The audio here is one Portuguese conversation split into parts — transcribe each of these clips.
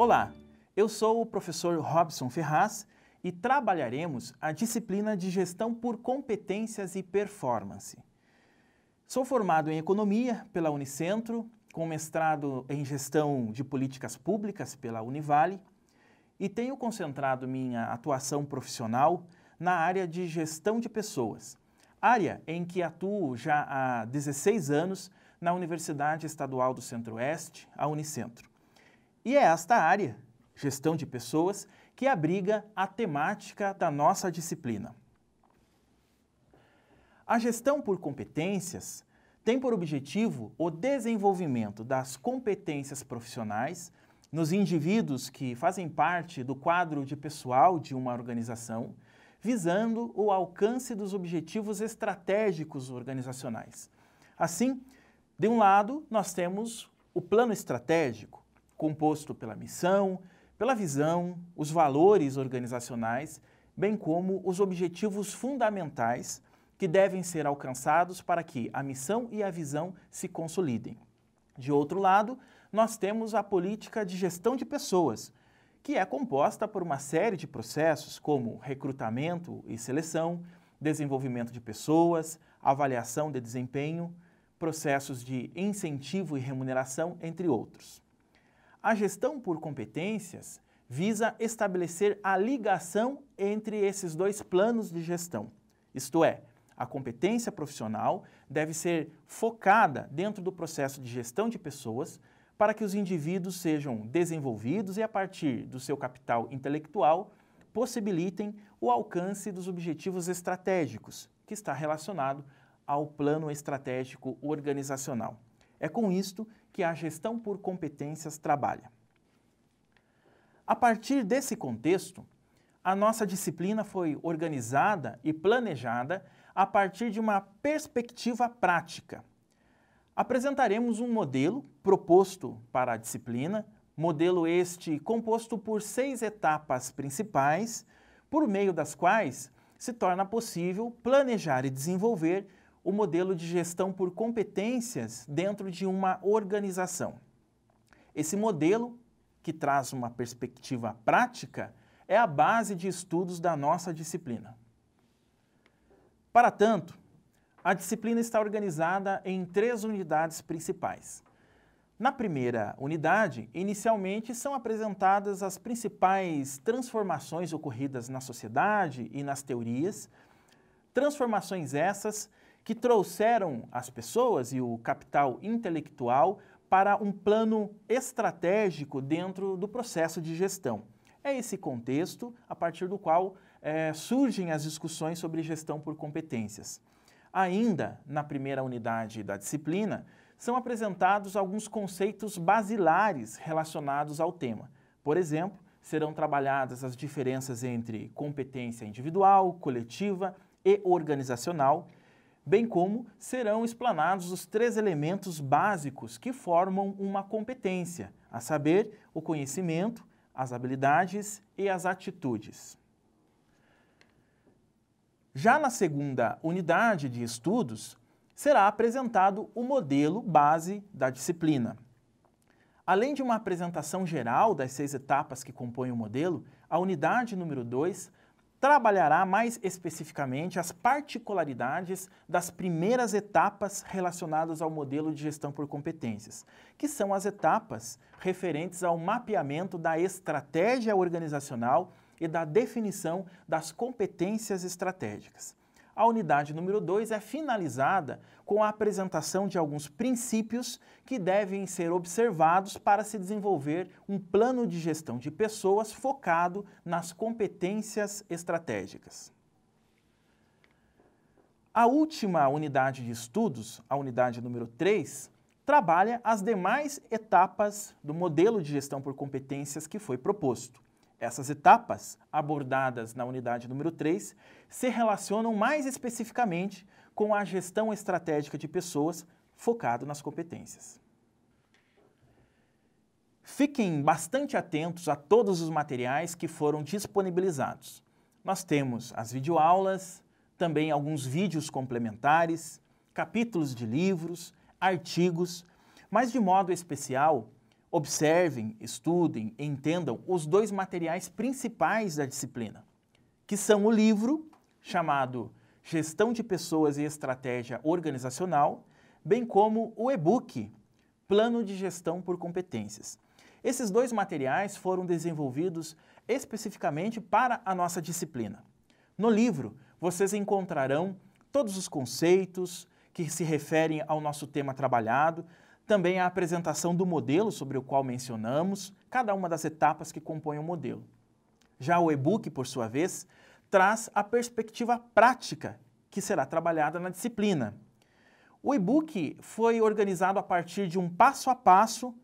Olá, eu sou o professor Robson Ferraz e trabalharemos a disciplina de Gestão por Competências e Performance. Sou formado em Economia pela Unicentro, com mestrado em Gestão de Políticas Públicas pela Univale e tenho concentrado minha atuação profissional na área de Gestão de Pessoas, área em que atuo já há 16 anos na Universidade Estadual do Centro-Oeste, a Unicentro. E é esta área, gestão de pessoas, que abriga a temática da nossa disciplina. A gestão por competências tem por objetivo o desenvolvimento das competências profissionais nos indivíduos que fazem parte do quadro de pessoal de uma organização, visando o alcance dos objetivos estratégicos organizacionais. Assim, de um lado, nós temos o plano estratégico, composto pela missão, pela visão, os valores organizacionais, bem como os objetivos fundamentais que devem ser alcançados para que a missão e a visão se consolidem. De outro lado, nós temos a política de gestão de pessoas, que é composta por uma série de processos como recrutamento e seleção, desenvolvimento de pessoas, avaliação de desempenho, processos de incentivo e remuneração, entre outros. A gestão por competências visa estabelecer a ligação entre esses dois planos de gestão. Isto é, a competência profissional deve ser focada dentro do processo de gestão de pessoas para que os indivíduos sejam desenvolvidos e, a partir do seu capital intelectual, possibilitem o alcance dos objetivos estratégicos, que está relacionado ao plano estratégico organizacional. É com isto que a gestão por competências trabalha. A partir desse contexto, a nossa disciplina foi organizada e planejada a partir de uma perspectiva prática. Apresentaremos um modelo proposto para a disciplina, modelo este composto por seis etapas principais, por meio das quais se torna possível planejar e desenvolver o modelo de gestão por competências dentro de uma organização. Esse modelo, que traz uma perspectiva prática, é a base de estudos da nossa disciplina. Para tanto, a disciplina está organizada em três unidades principais. Na primeira unidade, inicialmente são apresentadas as principais transformações ocorridas na sociedade e nas teorias, transformações essas que trouxeram as pessoas e o capital intelectual para um plano estratégico dentro do processo de gestão. É esse contexto a partir do qual é, surgem as discussões sobre gestão por competências. Ainda na primeira unidade da disciplina, são apresentados alguns conceitos basilares relacionados ao tema. Por exemplo, serão trabalhadas as diferenças entre competência individual, coletiva e organizacional, bem como serão explanados os três elementos básicos que formam uma competência, a saber, o conhecimento, as habilidades e as atitudes. Já na segunda unidade de estudos, será apresentado o modelo base da disciplina. Além de uma apresentação geral das seis etapas que compõem o modelo, a unidade número 2 trabalhará mais especificamente as particularidades das primeiras etapas relacionadas ao modelo de gestão por competências, que são as etapas referentes ao mapeamento da estratégia organizacional e da definição das competências estratégicas. A unidade número 2 é finalizada com a apresentação de alguns princípios que devem ser observados para se desenvolver um plano de gestão de pessoas focado nas competências estratégicas. A última unidade de estudos, a unidade número 3, trabalha as demais etapas do modelo de gestão por competências que foi proposto. Essas etapas, abordadas na unidade número 3, se relacionam mais especificamente com a gestão estratégica de pessoas focado nas competências. Fiquem bastante atentos a todos os materiais que foram disponibilizados. Nós temos as videoaulas, também alguns vídeos complementares, capítulos de livros, artigos, mas de modo especial, Observem, estudem, entendam os dois materiais principais da disciplina, que são o livro, chamado Gestão de Pessoas e Estratégia Organizacional, bem como o e-book, Plano de Gestão por Competências. Esses dois materiais foram desenvolvidos especificamente para a nossa disciplina. No livro, vocês encontrarão todos os conceitos que se referem ao nosso tema trabalhado, também a apresentação do modelo sobre o qual mencionamos, cada uma das etapas que compõem o modelo. Já o e-book, por sua vez, traz a perspectiva prática que será trabalhada na disciplina. O e-book foi organizado a partir de um passo a passo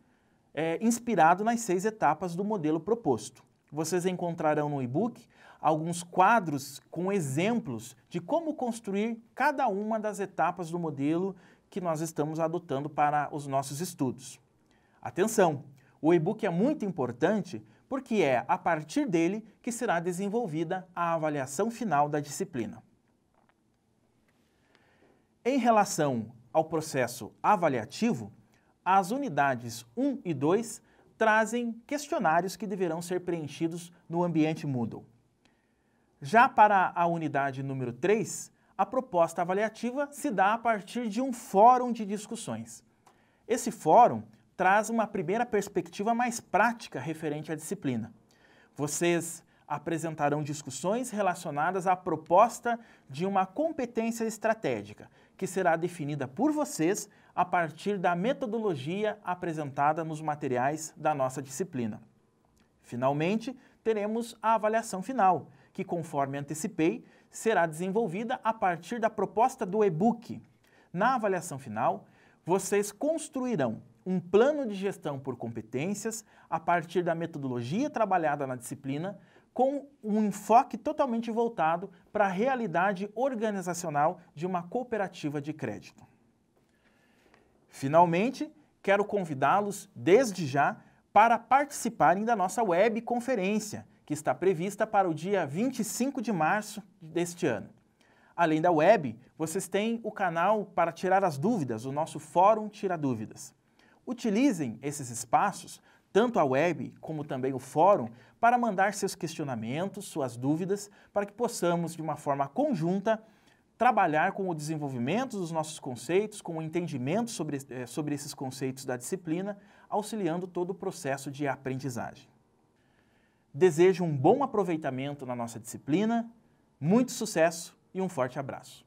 é, inspirado nas seis etapas do modelo proposto. Vocês encontrarão no e-book alguns quadros com exemplos de como construir cada uma das etapas do modelo que nós estamos adotando para os nossos estudos. Atenção! O e-book é muito importante porque é a partir dele que será desenvolvida a avaliação final da disciplina. Em relação ao processo avaliativo, as unidades 1 e 2 trazem questionários que deverão ser preenchidos no ambiente Moodle. Já para a unidade número 3, a proposta avaliativa se dá a partir de um fórum de discussões. Esse fórum traz uma primeira perspectiva mais prática referente à disciplina. Vocês apresentarão discussões relacionadas à proposta de uma competência estratégica, que será definida por vocês a partir da metodologia apresentada nos materiais da nossa disciplina. Finalmente, teremos a avaliação final, que, conforme antecipei, será desenvolvida a partir da proposta do e-book. Na avaliação final, vocês construirão um plano de gestão por competências a partir da metodologia trabalhada na disciplina, com um enfoque totalmente voltado para a realidade organizacional de uma cooperativa de crédito. Finalmente, quero convidá-los desde já para participarem da nossa webconferência, que está prevista para o dia 25 de março deste ano. Além da web, vocês têm o canal para tirar as dúvidas, o nosso Fórum Tira Dúvidas. Utilizem esses espaços, tanto a web como também o fórum, para mandar seus questionamentos, suas dúvidas, para que possamos, de uma forma conjunta, trabalhar com o desenvolvimento dos nossos conceitos, com o entendimento sobre, eh, sobre esses conceitos da disciplina, auxiliando todo o processo de aprendizagem. Desejo um bom aproveitamento na nossa disciplina, muito sucesso e um forte abraço.